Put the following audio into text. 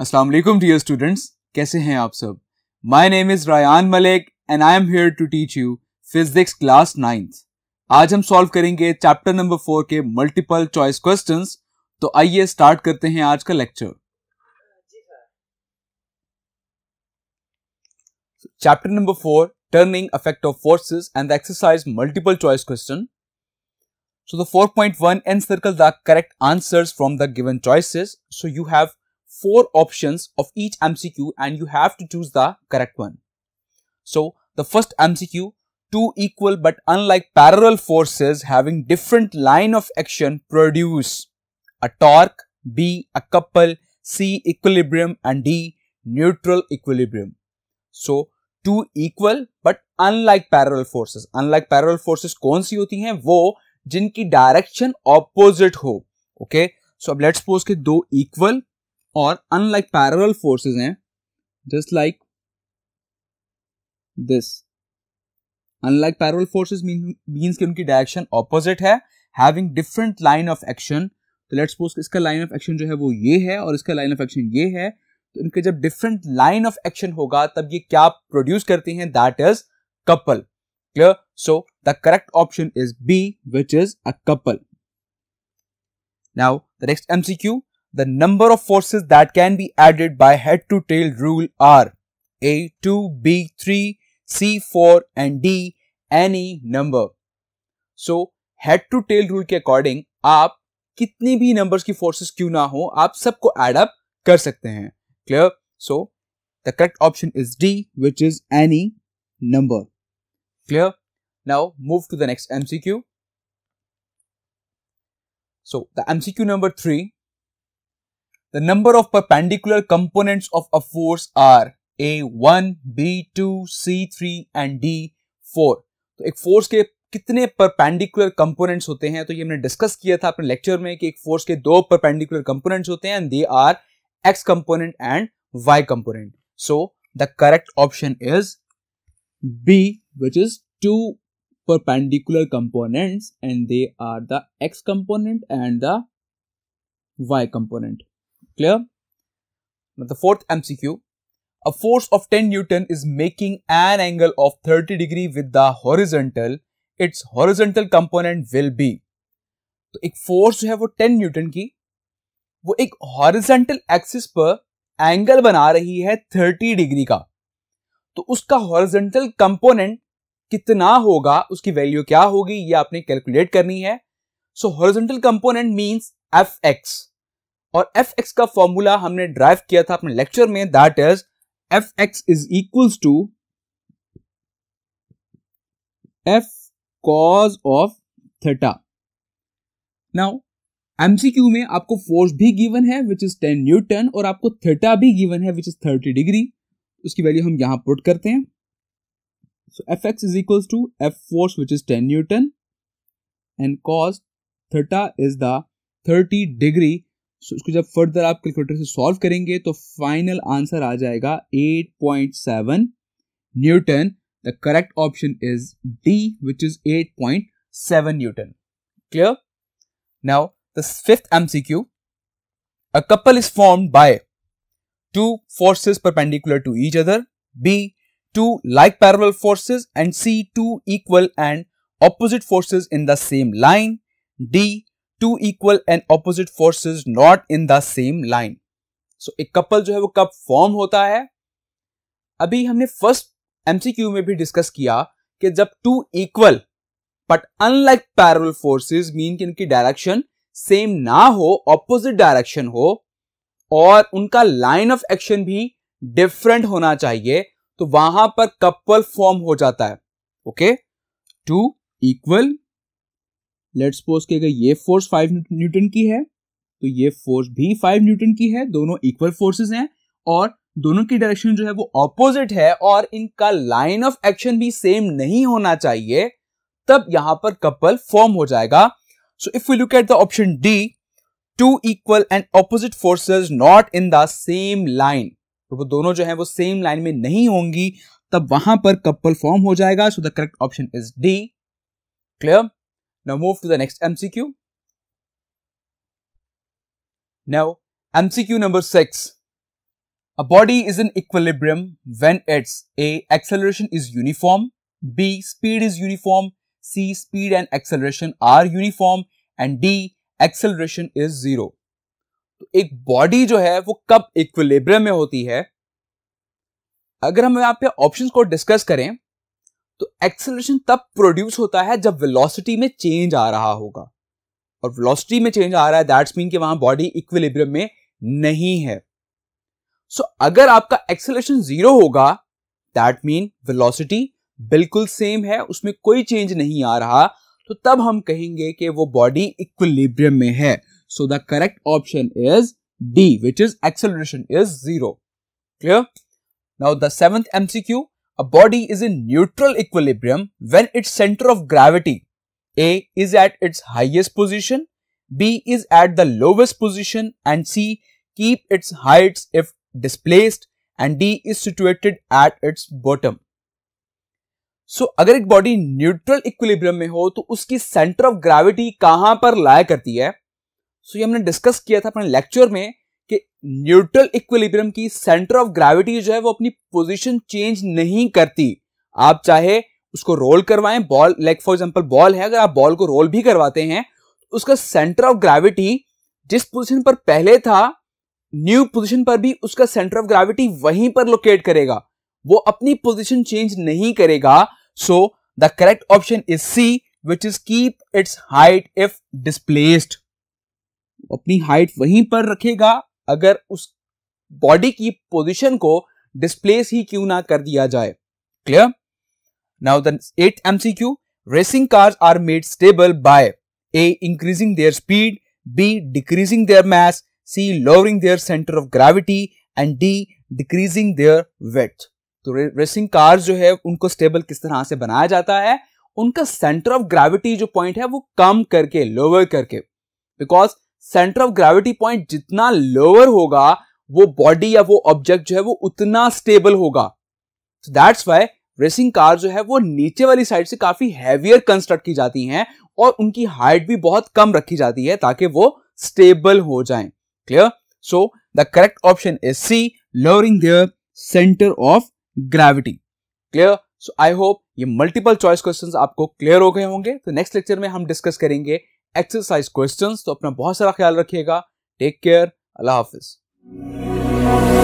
अस्सलाम वालेकुम dear students कैसे हैं आप सब my name is Rayan Malik and I am here to teach you physics class ninth आज हम सॉल्व करेंगे चैप्टर नंबर फोर के मल्टीपल चॉइस क्वेश्चंस तो आइए स्टार्ट करते हैं आज का lecture chapter number four turning effect of forces and the exercise multiple choice question so point one 4.1 circle the correct answer from the given choices so you have four options of each MCQ and you have to choose the correct one. So the first MCQ, two equal but unlike parallel forces having different line of action produce a torque, B a couple, C equilibrium and D neutral equilibrium. So two equal but unlike parallel forces. Unlike parallel forces, कौन सी होती हैं वो जिनकी direction opposite हो So so let's suppose के दो equal और unlike parallel forces हैं just like this unlike parallel forces means कि उनकी डायरेक्शन ऑपोजिट है having different line of action तो लेट्स सपोज इसका लाइन ऑफ एक्शन जो है वो ये है और इसका लाइन ऑफ एक्शन ये है तो इनके जब डिफरेंट लाइन ऑफ एक्शन होगा तब ये क्या प्रोड्यूस करते हैं that is couple clear so the correct option is B which is a couple now the next MCQ The number of forces that can be added by head to tail rule are A2, B3, C4 and D any number. So head to tail rule के according आप कितनी भी numbers forces क्यों ना हो आप सबको add up कर सकते हैं clear so the correct option is D which is any number clear now move to the next MCQ so the MCQ number 3 the number of perpendicular components of a force are A1, B2, C3 and D4. तो एक force के कितने perpendicular components होते हैं तो ये हमने discuss किया था अपने लेक्चर में कि एक फोर्स के दो परपेंडिकुलर कंपोनेंट्स होते हैं and they are X component and Y component so the correct option is B which is two perpendicular components and they are the x component and the y component clear now the fourth mcq A force of 10 Newton is making an angle of 30 degree with the horizontal. Its horizontal component will be. तो एक force जो है वो 10 Newton की वो एक horizontal axis पर angle बना रही है 30 डिग्री का तो उसका हॉरिजेंटल कंपोनेंट कितना होगा उसकी वैल्यू क्या होगी ये आपने कैलकुलेट करनी है so horizontal component means F X और एफ एक्स का फॉर्मूला हमने ड्राइव किया था अपने लेक्चर में that is F X is equals to F cos of theta now MCQ में आपको फोर्स भी गिवन है विच इज टेन न्यूटन और आपको थीटा भी गिवन है विच इज थर्टी डिग्री उसकी वैल्यू हम यहां पुट करते हैं so F X is equal to F force which is ten newton and cos theta is the thirty degree so उसको जब फर्दर आप कैलकुलेटर से सॉल्व करेंगे तो फाइनल आंसर आ जाएगा eight point seven newton the correct option is D which is eight point seven newton clear now the fifth MCQ a couple is form by two forces perpendicular to each other B two like parallel forces and C two equal and opposite forces in the same line D two equal and opposite forces not in the same line so एक couple जो है वो कब form होता है अभी हमने first MCQ में भी डिस्कस किया कि जब two equal but unlike parallel forces mean कि इनकी डायरेक्शन सेम ना हो ऑपोजिट डायरेक्शन हो और उनका लाइन ऑफ एक्शन भी डिफरेंट होना चाहिए तो वहां पर कपल फॉर्म हो जाता है okay two equal let suppose कि अगर ये फोर्स फाइव न्यूटन की है तो ये फोर्स भी फाइव न्यूटन की है दोनों इक्वल फोर्सेस हैं और दोनों की डायरेक्शन जो है वो ऑपोजिट है और इनका लाइन ऑफ एक्शन भी सेम नहीं होना चाहिए तब यहां पर कपल फॉर्म हो जाएगा so if you look at the option D two equal and opposite forces not in the same line तो वो दोनों जो है वो सेम लाइन में नहीं होंगी तब वहां पर कपल फॉर्म हो जाएगा so the correct option is D clear Now move to the next MCQ. Now MCQ number 6. A body is in equilibrium when its A. Acceleration is uniform, B. Speed is uniform, C. Speed and acceleration are uniform and D. Acceleration is zero. तो एक body जो है वो कब equilibrium में होती है अगर हम यहाँ पे ऑप्शंस को डिस्कस करें तो एक्सेलरेशन तब प्रोड्यूस होता है जब वेलोसिटी में चेंज आ रहा होगा और वेलोसिटी में चेंज आ रहा है दैट्स मीन कि वहां बॉडी इक्विलिब्रियम में नहीं है सो so, अगर आपका एक्सेलरेशन जीरो होगा दैट मीन वेलोसिटी बिल्कुल सेम है उसमें कोई चेंज नहीं आ रहा तो तब हम कहेंगे कि वो बॉडी इक्विलिब्रियम में है so the correct option is D which is acceleration is zero clear now the seventh MCQ A body is in neutral equilibrium when its center of gravity A is at its highest position, B is at the lowest position and C keep its heights if displaced and D is situated at its bottom. So so, अगर एक body neutral equilibrium में हो तो उसकी centre of gravity कहां पर लाया करती है सो so, ये हमने डिस्कस किया था अपने लेक्चर में कि न्यूट्रल इक्विलिब्रियम की सेंटर ऑफ ग्रेविटी जो है वो अपनी पोजीशन चेंज नहीं करती आप चाहे उसको रोल करवाएं ball like for example ball है अगर आप बॉल को रोल भी करवाते हैं तो उसका सेंटर ऑफ ग्रेविटी जिस पोजीशन पर पहले था न्यू पोजीशन पर भी उसका सेंटर ऑफ ग्रेविटी वहीं पर लोकेट करेगा वो अपनी पोजिशन चेंज नहीं करेगा so the correct option is C which is keep its height if displaced अपनी हाइट वहीं पर रखेगा अगर उस बॉडी की पोजीशन को डिस्प्लेस ही क्यों ना कर दिया जाए clear now the eighth MCQ racing cars are made stable by A increasing their speed B decreasing their mass C lowering their centre of gravity and D decreasing their weight तो racing cars जो है उनको stable किस तरह से बनाया जाता है उनका सेंटर ऑफ ग्रेविटी जो पॉइंट है वो कम करके लोअर करके because centre of gravity point जितना लोअर होगा वो बॉडी या वो ऑब्जेक्ट जो है वो उतना स्टेबल होगा तो दैट्स वाई रेसिंग कार जो है वो नीचे वाली साइड से काफी हैवियर कंस्ट्रक्ट की जाती हैं और उनकी हाइट भी बहुत कम रखी जाती है ताकि वो स्टेबल हो जाए clear so the correct option is C lowering their centre of gravity clear so I hope ये मल्टीपल चॉइस क्वेश्चंस आपको क्लियर हो गए होंगे तो नेक्स्ट लेक्चर में हम डिस्कस करेंगे एक्सरसाइज क्वेश्चंस तो अपना बहुत सारा ख्याल रखिएगा टेक केयर अल्लाह हाफिज़